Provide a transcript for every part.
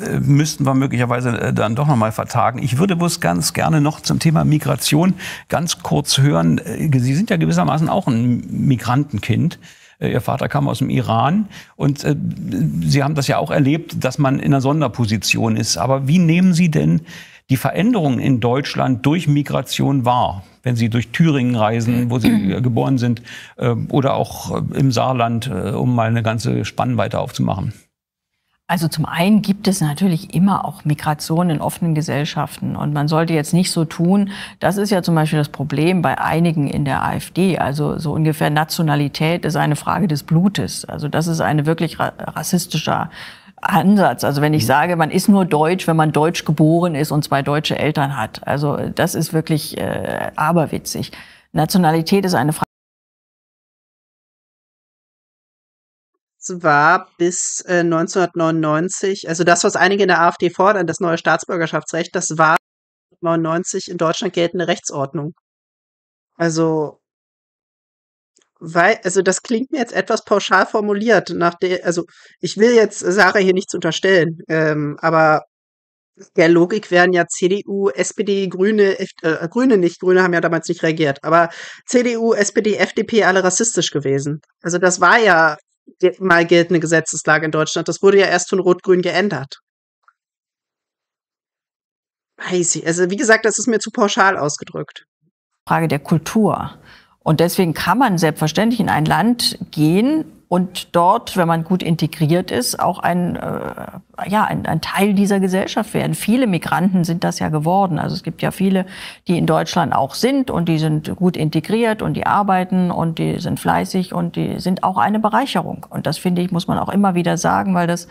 Äh, müssten wir möglicherweise äh, dann doch nochmal vertagen. Ich würde bloß ganz gerne noch zum Thema Migration ganz kurz hören. Äh, Sie sind ja gewissermaßen auch ein Migrantenkind. Ihr Vater kam aus dem Iran und äh, Sie haben das ja auch erlebt, dass man in einer Sonderposition ist. Aber wie nehmen Sie denn die Veränderungen in Deutschland durch Migration wahr? Wenn Sie durch Thüringen reisen, wo Sie geboren sind, äh, oder auch im Saarland, äh, um mal eine ganze Spannweite aufzumachen? Also zum einen gibt es natürlich immer auch Migration in offenen Gesellschaften. Und man sollte jetzt nicht so tun, das ist ja zum Beispiel das Problem bei einigen in der AfD. Also so ungefähr Nationalität ist eine Frage des Blutes. Also das ist eine wirklich rassistischer Ansatz. Also wenn ich mhm. sage, man ist nur deutsch, wenn man deutsch geboren ist und zwei deutsche Eltern hat. Also das ist wirklich äh, aberwitzig. Nationalität ist eine Frage war bis äh, 1999, also das, was einige in der AfD fordern, das neue Staatsbürgerschaftsrecht, das war 1999 in Deutschland geltende Rechtsordnung. Also, weil, also das klingt mir jetzt etwas pauschal formuliert, nach der, also ich will jetzt Sarah hier nichts unterstellen, ähm, aber der Logik wären ja CDU, SPD, Grüne, F äh, Grüne nicht, Grüne haben ja damals nicht reagiert, aber CDU, SPD, FDP alle rassistisch gewesen. Also das war ja mal geltende Gesetzeslage in Deutschland. Das wurde ja erst von Rot-Grün geändert. Weiß ich. Also wie gesagt, das ist mir zu pauschal ausgedrückt. Frage der Kultur. Und deswegen kann man selbstverständlich in ein Land gehen, und dort, wenn man gut integriert ist, auch ein, äh, ja, ein, ein, Teil dieser Gesellschaft werden. Viele Migranten sind das ja geworden. Also es gibt ja viele, die in Deutschland auch sind und die sind gut integriert und die arbeiten und die sind fleißig und die sind auch eine Bereicherung. Und das finde ich, muss man auch immer wieder sagen, weil das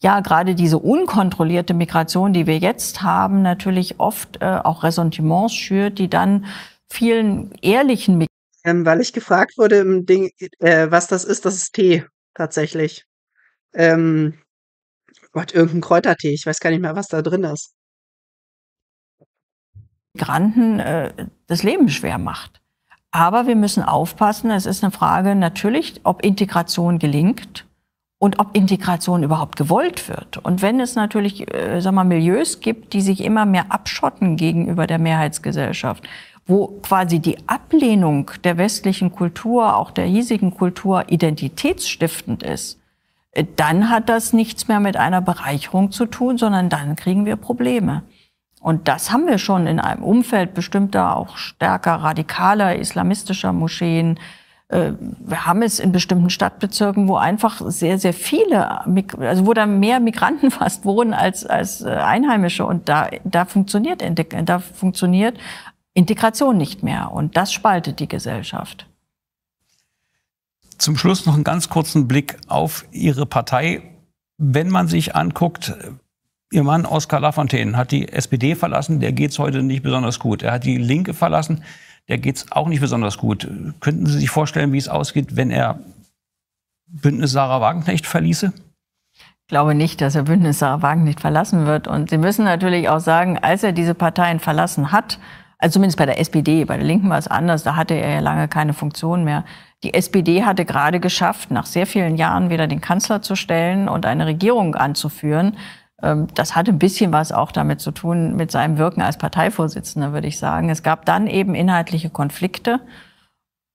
ja gerade diese unkontrollierte Migration, die wir jetzt haben, natürlich oft äh, auch Ressentiments schürt, die dann vielen ehrlichen Migranten ähm, weil ich gefragt wurde im Ding, äh, was das ist, das ist Tee tatsächlich. Ähm, Gott, oh, irgendein Kräutertee, ich weiß gar nicht mehr, was da drin ist. Migranten äh, das Leben schwer macht. Aber wir müssen aufpassen, es ist eine Frage natürlich, ob Integration gelingt und ob Integration überhaupt gewollt wird. Und wenn es natürlich äh, sag mal, Milieus gibt, die sich immer mehr abschotten gegenüber der Mehrheitsgesellschaft wo quasi die Ablehnung der westlichen Kultur, auch der hiesigen Kultur, identitätsstiftend ist, äh, dann hat das nichts mehr mit einer Bereicherung zu tun, sondern dann kriegen wir Probleme. Und das haben wir schon in einem Umfeld bestimmter, auch stärker radikaler islamistischer Moscheen. Äh, wir haben es in bestimmten Stadtbezirken, wo einfach sehr, sehr viele, also wo da mehr Migranten fast wohnen als, als äh, Einheimische. Und da, da funktioniert, da funktioniert Integration nicht mehr. Und das spaltet die Gesellschaft. Zum Schluss noch einen ganz kurzen Blick auf Ihre Partei. Wenn man sich anguckt, Ihr Mann Oskar Lafontaine hat die SPD verlassen, der geht es heute nicht besonders gut. Er hat die Linke verlassen, der geht es auch nicht besonders gut. Könnten Sie sich vorstellen, wie es ausgeht, wenn er Bündnis Sarah Wagenknecht verließe? Ich glaube nicht, dass er Bündnis Sarah Wagenknecht verlassen wird. Und Sie müssen natürlich auch sagen, als er diese Parteien verlassen hat, also zumindest bei der SPD, bei der Linken war es anders, da hatte er ja lange keine Funktion mehr. Die SPD hatte gerade geschafft, nach sehr vielen Jahren wieder den Kanzler zu stellen und eine Regierung anzuführen. Ähm, das hatte ein bisschen was auch damit zu tun, mit seinem Wirken als Parteivorsitzender, würde ich sagen. Es gab dann eben inhaltliche Konflikte.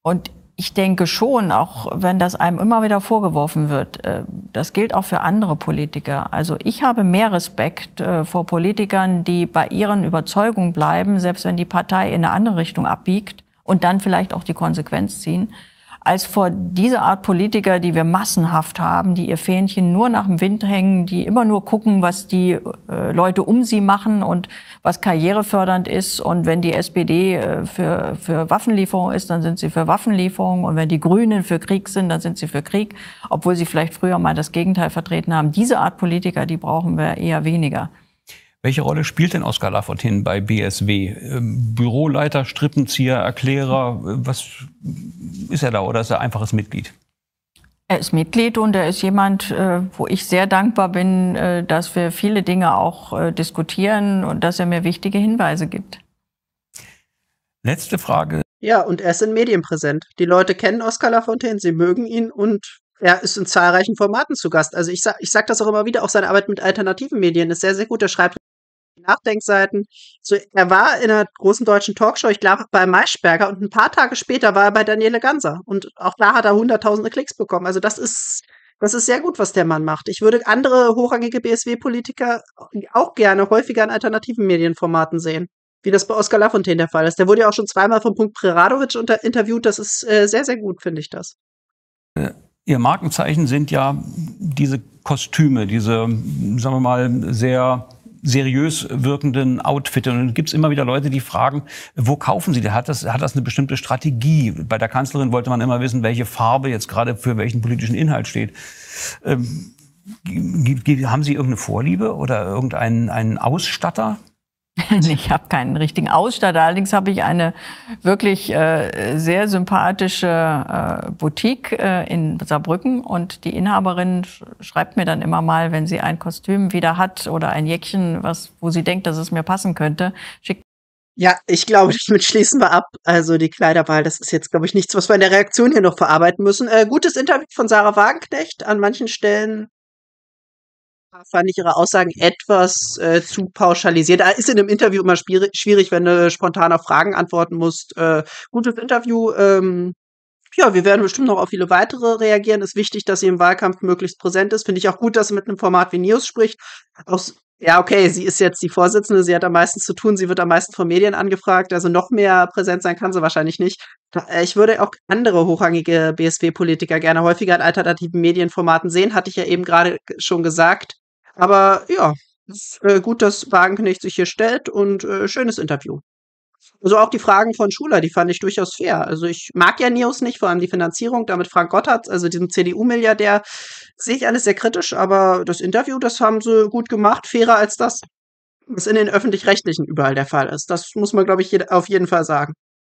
Und ich denke schon, auch wenn das einem immer wieder vorgeworfen wird, äh, das gilt auch für andere Politiker. Also ich habe mehr Respekt äh, vor Politikern, die bei ihren Überzeugungen bleiben, selbst wenn die Partei in eine andere Richtung abbiegt und dann vielleicht auch die Konsequenz ziehen, als vor dieser Art Politiker, die wir massenhaft haben, die ihr Fähnchen nur nach dem Wind hängen, die immer nur gucken, was die äh, Leute um sie machen und was karrierefördernd ist. Und wenn die SPD äh, für, für Waffenlieferung ist, dann sind sie für Waffenlieferung. Und wenn die Grünen für Krieg sind, dann sind sie für Krieg, obwohl sie vielleicht früher mal das Gegenteil vertreten haben. Diese Art Politiker, die brauchen wir eher weniger. Welche Rolle spielt denn Oskar Lafontaine bei BSW? Ähm, Büroleiter, Strippenzieher, Erklärer, äh, was ist er da oder ist er einfaches Mitglied? Er ist Mitglied und er ist jemand, äh, wo ich sehr dankbar bin, äh, dass wir viele Dinge auch diskutieren und dass er mir wichtige Hinweise gibt. Letzte Frage. Ja, und er ist in Medien präsent. Die Leute kennen Oskar Lafontaine, sie mögen ihn und er ist in zahlreichen Formaten zu Gast. Also ich sage ich sag das auch immer wieder, auch seine Arbeit mit alternativen Medien ist sehr, sehr gut. Er schreibt Nachdenkseiten. So, er war in einer großen deutschen Talkshow, ich glaube, bei Maischberger und ein paar Tage später war er bei Daniele Ganser. Und auch da hat er hunderttausende Klicks bekommen. Also das ist, das ist sehr gut, was der Mann macht. Ich würde andere hochrangige BSW-Politiker auch gerne häufiger in alternativen Medienformaten sehen. Wie das bei Oskar Lafontaine der Fall ist. Der wurde ja auch schon zweimal vom Punkt Preradovic unter interviewt. Das ist äh, sehr, sehr gut, finde ich das. Äh, Ihr Markenzeichen sind ja diese Kostüme, diese, sagen wir mal, sehr seriös wirkenden Outfit. Und dann gibt es immer wieder Leute, die fragen, wo kaufen Sie? Hat das, hat das eine bestimmte Strategie? Bei der Kanzlerin wollte man immer wissen, welche Farbe jetzt gerade für welchen politischen Inhalt steht. Ähm, haben Sie irgendeine Vorliebe oder irgendeinen einen Ausstatter? ich habe keinen richtigen Ausstatter. Allerdings habe ich eine wirklich äh, sehr sympathische äh, Boutique äh, in Saarbrücken und die Inhaberin schreibt mir dann immer mal, wenn sie ein Kostüm wieder hat oder ein Jäckchen, was, wo sie denkt, dass es mir passen könnte, schickt ja, ich glaube, damit schließen wir ab. Also die Kleiderwahl, das ist jetzt, glaube ich, nichts, was wir in der Reaktion hier noch verarbeiten müssen. Äh, gutes Interview von Sarah Wagenknecht. An manchen Stellen fand ich ihre Aussagen etwas äh, zu pauschalisiert. Äh, ist in einem Interview immer schwierig, wenn du spontan auf Fragen antworten musst. Äh, gutes Interview. Ähm, ja, wir werden bestimmt noch auf viele weitere reagieren. Ist wichtig, dass sie im Wahlkampf möglichst präsent ist. Finde ich auch gut, dass sie mit einem Format wie News spricht. Aus, ja, okay, sie ist jetzt die Vorsitzende, sie hat am meisten zu tun, sie wird am meisten von Medien angefragt, also noch mehr präsent sein kann sie wahrscheinlich nicht. Äh, ich würde auch andere hochrangige BSW-Politiker gerne häufiger in alternativen Medienformaten sehen, hatte ich ja eben gerade schon gesagt. Aber ja, ist, äh, gut, dass Wagenknecht sich hier stellt und äh, schönes Interview. Also auch die Fragen von Schuler, die fand ich durchaus fair. Also ich mag ja Nios nicht, vor allem die Finanzierung, damit Frank Gotthard, also diesem CDU-Milliardär, sehe ich alles sehr kritisch, aber das Interview, das haben sie gut gemacht, fairer als das, was in den öffentlich-rechtlichen überall der Fall ist. Das muss man, glaube ich, auf jeden Fall sagen.